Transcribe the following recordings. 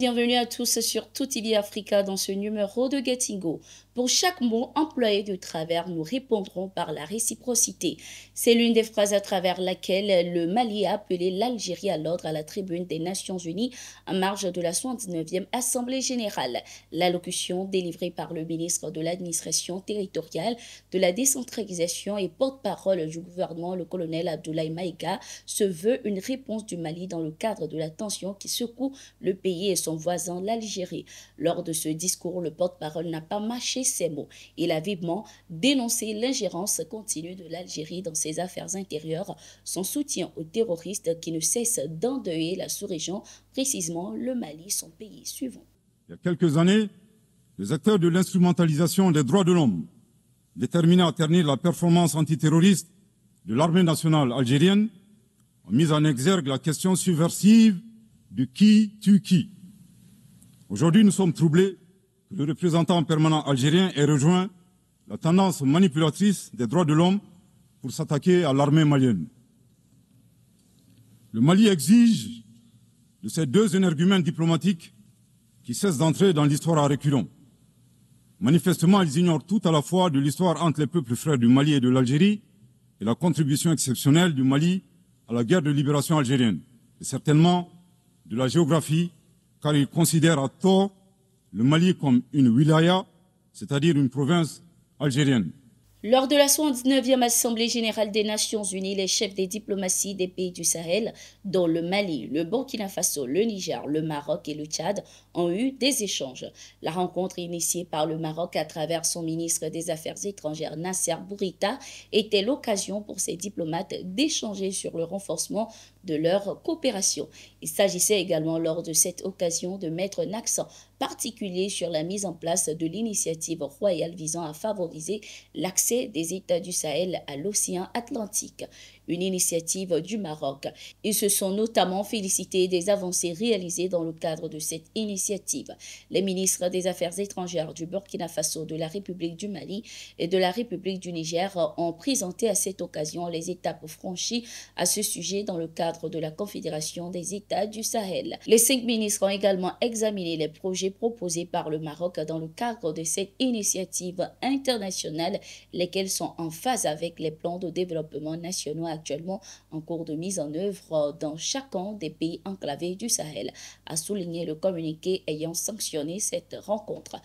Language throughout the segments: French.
Bienvenue à tous sur Tout TV Africa dans ce numéro de Go. Pour chaque mot employé de travers, nous répondrons par la réciprocité. C'est l'une des phrases à travers laquelle le Mali a appelé l'Algérie à l'ordre à la tribune des Nations Unies en marge de la 79e Assemblée Générale. L'allocution délivrée par le ministre de l'Administration territoriale, de la décentralisation et porte-parole du gouvernement, le colonel Abdoulaye Maïga, se veut une réponse du Mali dans le cadre de la tension qui secoue le pays et son voisin, l'Algérie. Lors de ce discours, le porte-parole n'a pas mâché ses mots. Il a vivement dénoncé l'ingérence continue de l'Algérie dans ses affaires intérieures, son soutien aux terroristes qui ne cessent d'endeuiller la sous-région, précisément le Mali, son pays suivant. Il y a quelques années, les acteurs de l'instrumentalisation des droits de l'homme, déterminés à ternir la performance antiterroriste de l'armée nationale algérienne, ont mis en exergue la question subversive du qui tue qui. Aujourd'hui, nous sommes troublés que le représentant permanent algérien ait rejoint la tendance manipulatrice des droits de l'homme pour s'attaquer à l'armée malienne. Le Mali exige de ces deux énergumènes diplomatiques qui cessent d'entrer dans l'histoire à reculons. Manifestement, ils ignorent tout à la fois de l'histoire entre les peuples frères du Mali et de l'Algérie et la contribution exceptionnelle du Mali à la guerre de libération algérienne, et certainement de la géographie car il considère à tort le Mali comme une wilaya, c'est-à-dire une province algérienne. Lors de la 79e Assemblée générale des Nations unies, les chefs des diplomaties des pays du Sahel, dont le Mali, le Burkina Faso, le Niger, le Maroc et le Tchad, ont eu des échanges. La rencontre initiée par le Maroc à travers son ministre des Affaires étrangères Nasser Bourita était l'occasion pour ces diplomates d'échanger sur le renforcement de leur coopération. Il s'agissait également lors de cette occasion de mettre un accent particulier sur la mise en place de l'initiative royale visant à favoriser l'accès des États du Sahel à l'océan Atlantique, une initiative du Maroc. Ils se sont notamment félicités des avancées réalisées dans le cadre de cette initiative les ministres des Affaires étrangères du Burkina Faso, de la République du Mali et de la République du Niger ont présenté à cette occasion les étapes franchies à ce sujet dans le cadre de la Confédération des États du Sahel. Les cinq ministres ont également examiné les projets proposés par le Maroc dans le cadre de cette initiative internationale, lesquels sont en phase avec les plans de développement nationaux actuellement en cours de mise en œuvre dans chacun des pays enclavés du Sahel, a souligné le communiqué ayant sanctionné cette rencontre.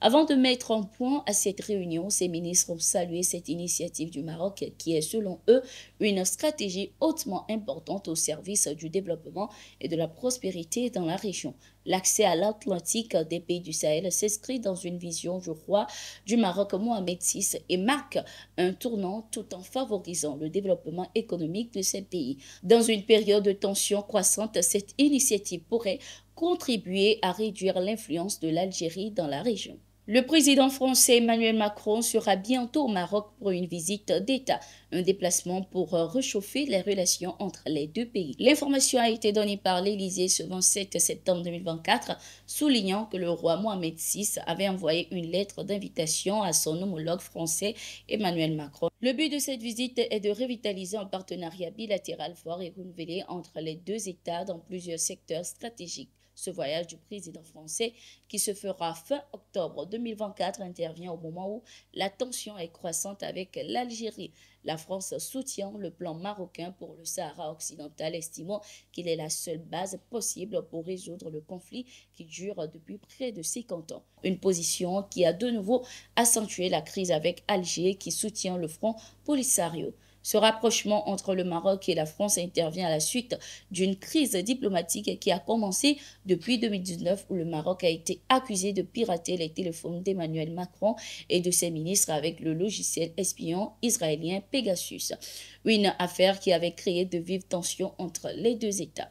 Avant de mettre un point à cette réunion, ces ministres ont salué cette initiative du Maroc qui est selon eux une stratégie hautement importante au service du développement et de la prospérité dans la région. L'accès à l'Atlantique des pays du Sahel s'inscrit dans une vision du roi du Maroc Mohamed VI et marque un tournant tout en favorisant le développement économique de ces pays. Dans une période de tension croissante, cette initiative pourrait contribuer à réduire l'influence de l'Algérie dans la région. Le président français Emmanuel Macron sera bientôt au Maroc pour une visite d'État, un déplacement pour réchauffer les relations entre les deux pays. L'information a été donnée par l'Élysée ce 27 septembre 2024, soulignant que le roi Mohamed VI avait envoyé une lettre d'invitation à son homologue français Emmanuel Macron. Le but de cette visite est de revitaliser un partenariat bilatéral fort et renouvelé entre les deux États dans plusieurs secteurs stratégiques. Ce voyage du président français, qui se fera fin octobre 2024, intervient au moment où la tension est croissante avec l'Algérie. La France soutient le plan marocain pour le Sahara occidental, estimant qu'il est la seule base possible pour résoudre le conflit qui dure depuis près de 50 ans. Une position qui a de nouveau accentué la crise avec Alger, qui soutient le front Polisario. Ce rapprochement entre le Maroc et la France intervient à la suite d'une crise diplomatique qui a commencé depuis 2019 où le Maroc a été accusé de pirater les téléphones d'Emmanuel Macron et de ses ministres avec le logiciel espion israélien Pegasus. Une affaire qui avait créé de vives tensions entre les deux États.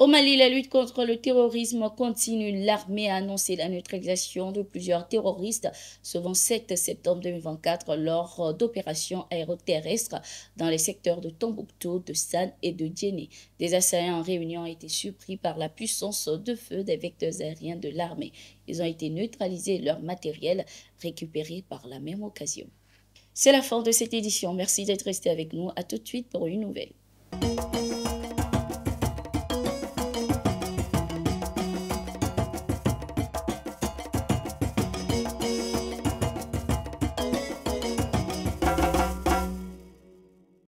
Au Mali, la lutte contre le terrorisme continue. L'armée a annoncé la neutralisation de plusieurs terroristes ce 7 septembre 2024 lors d'opérations aéroterrestres dans les secteurs de Tombouctou, de San et de Djéné. Des assaillants en réunion ont été surpris par la puissance de feu des vecteurs aériens de l'armée. Ils ont été neutralisés et leur matériel récupéré par la même occasion. C'est la fin de cette édition. Merci d'être resté avec nous. À tout de suite pour une nouvelle.